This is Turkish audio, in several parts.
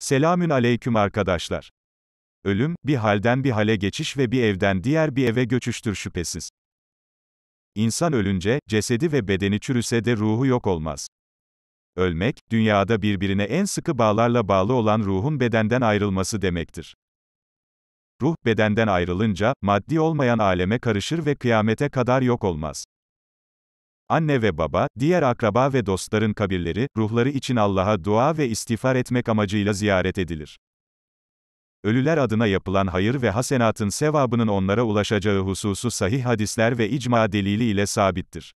Selamün aleyküm arkadaşlar. Ölüm, bir halden bir hale geçiş ve bir evden diğer bir eve göçüştür şüphesiz. İnsan ölünce, cesedi ve bedeni çürüse de ruhu yok olmaz. Ölmek, dünyada birbirine en sıkı bağlarla bağlı olan ruhun bedenden ayrılması demektir. Ruh, bedenden ayrılınca, maddi olmayan aleme karışır ve kıyamete kadar yok olmaz. Anne ve baba, diğer akraba ve dostların kabirleri, ruhları için Allah'a dua ve istiğfar etmek amacıyla ziyaret edilir. Ölüler adına yapılan hayır ve hasenatın sevabının onlara ulaşacağı hususu sahih hadisler ve icma delili ile sabittir.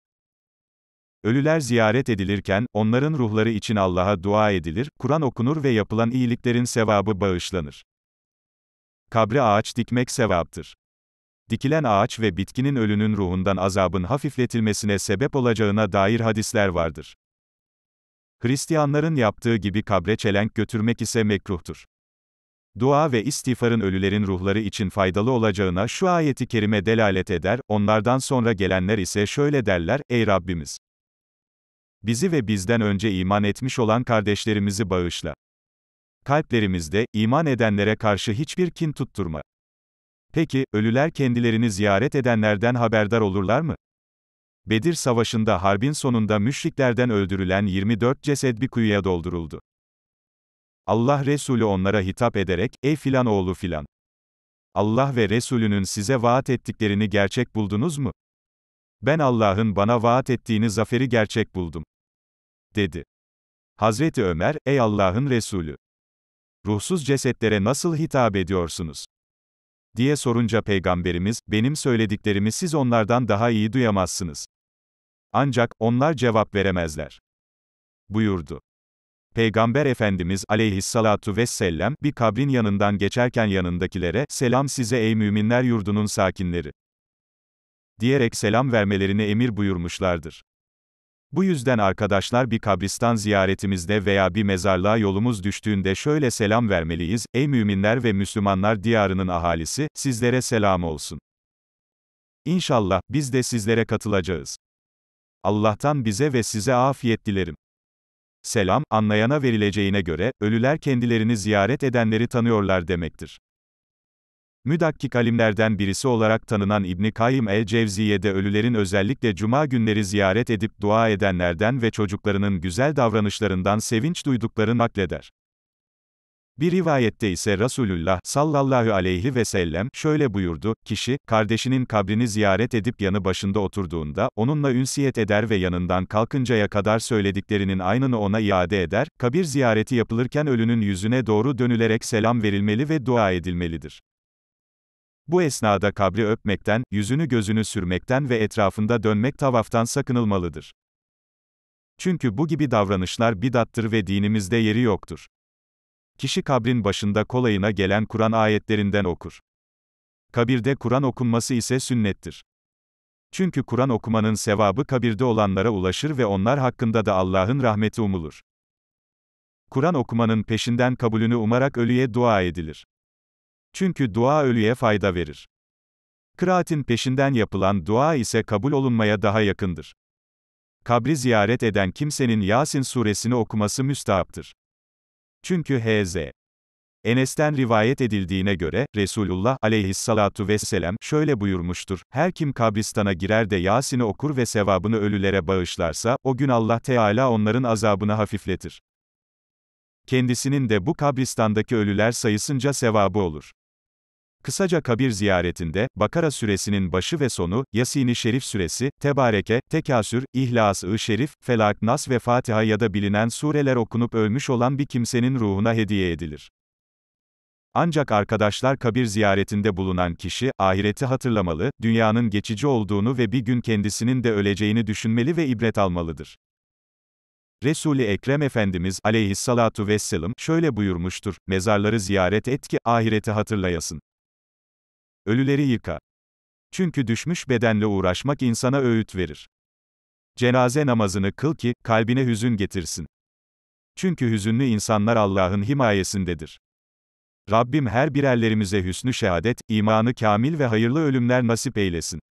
Ölüler ziyaret edilirken, onların ruhları için Allah'a dua edilir, Kur'an okunur ve yapılan iyiliklerin sevabı bağışlanır. Kabre ağaç dikmek sevaptır dikilen ağaç ve bitkinin ölünün ruhundan azabın hafifletilmesine sebep olacağına dair hadisler vardır. Hristiyanların yaptığı gibi kabre çelenk götürmek ise mekruhtur. Dua ve istiğfarın ölülerin ruhları için faydalı olacağına şu ayeti kerime delalet eder, onlardan sonra gelenler ise şöyle derler, Ey Rabbimiz! Bizi ve bizden önce iman etmiş olan kardeşlerimizi bağışla. Kalplerimizde, iman edenlere karşı hiçbir kin tutturma. Peki, ölüler kendilerini ziyaret edenlerden haberdar olurlar mı? Bedir Savaşı'nda harbin sonunda müşriklerden öldürülen 24 ceset bir kuyuya dolduruldu. Allah Resulü onlara hitap ederek, ey filan oğlu filan. Allah ve Resulünün size vaat ettiklerini gerçek buldunuz mu? Ben Allah'ın bana vaat ettiğini zaferi gerçek buldum. Dedi. Hazreti Ömer, ey Allah'ın Resulü! Ruhsuz cesetlere nasıl hitap ediyorsunuz? diye sorunca Peygamberimiz, benim söylediklerimi siz onlardan daha iyi duyamazsınız. Ancak, onlar cevap veremezler. Buyurdu. Peygamber Efendimiz aleyhissalatu vesselam, bir kabrin yanından geçerken yanındakilere, selam size ey müminler yurdunun sakinleri, diyerek selam vermelerini emir buyurmuşlardır. Bu yüzden arkadaşlar bir kabristan ziyaretimizde veya bir mezarlığa yolumuz düştüğünde şöyle selam vermeliyiz, ey müminler ve Müslümanlar diyarının ahalisi, sizlere selam olsun. İnşallah, biz de sizlere katılacağız. Allah'tan bize ve size afiyet dilerim. Selam, anlayana verileceğine göre, ölüler kendilerini ziyaret edenleri tanıyorlar demektir. Müdakkik alimlerden birisi olarak tanınan İbni Kayyım el-Cevziye'de ölülerin özellikle cuma günleri ziyaret edip dua edenlerden ve çocuklarının güzel davranışlarından sevinç duydukları nakleder. Bir rivayette ise Resulullah sallallahu aleyhi ve sellem şöyle buyurdu, kişi, kardeşinin kabrini ziyaret edip yanı başında oturduğunda, onunla ünsiyet eder ve yanından kalkıncaya kadar söylediklerinin aynını ona iade eder, kabir ziyareti yapılırken ölünün yüzüne doğru dönülerek selam verilmeli ve dua edilmelidir. Bu esnada kabri öpmekten, yüzünü gözünü sürmekten ve etrafında dönmek tavaftan sakınılmalıdır. Çünkü bu gibi davranışlar bidattır ve dinimizde yeri yoktur. Kişi kabrin başında kolayına gelen Kur'an ayetlerinden okur. Kabirde Kur'an okunması ise sünnettir. Çünkü Kur'an okumanın sevabı kabirde olanlara ulaşır ve onlar hakkında da Allah'ın rahmeti umulur. Kur'an okumanın peşinden kabulünü umarak ölüye dua edilir. Çünkü dua ölüye fayda verir. Kıraatin peşinden yapılan dua ise kabul olunmaya daha yakındır. Kabri ziyaret eden kimsenin Yasin suresini okuması müstahaptır. Çünkü H.Z. Enes'ten rivayet edildiğine göre, Resulullah aleyhissalatu vesselam şöyle buyurmuştur, her kim kabristana girer de Yasin'i okur ve sevabını ölülere bağışlarsa, o gün Allah Teala onların azabını hafifletir. Kendisinin de bu kabristandaki ölüler sayısınca sevabı olur. Kısaca kabir ziyaretinde, Bakara suresinin başı ve sonu, Yasin-i Şerif suresi, Tebareke, Tekasür, İhlas-ı Şerif, Felak, Nas ve Fatiha ya da bilinen sureler okunup ölmüş olan bir kimsenin ruhuna hediye edilir. Ancak arkadaşlar kabir ziyaretinde bulunan kişi, ahireti hatırlamalı, dünyanın geçici olduğunu ve bir gün kendisinin de öleceğini düşünmeli ve ibret almalıdır. Resul-i Ekrem Efendimiz aleyhissalatu vesselam şöyle buyurmuştur, mezarları ziyaret et ki, ahireti hatırlayasın ölüleri yıka. Çünkü düşmüş bedenle uğraşmak insana öğüt verir. Cenaze namazını kıl ki, kalbine hüzün getirsin. Çünkü hüzünlü insanlar Allah'ın himayesindedir. Rabbim her birerlerimize hüsnü şehadet, imanı kamil ve hayırlı ölümler nasip eylesin.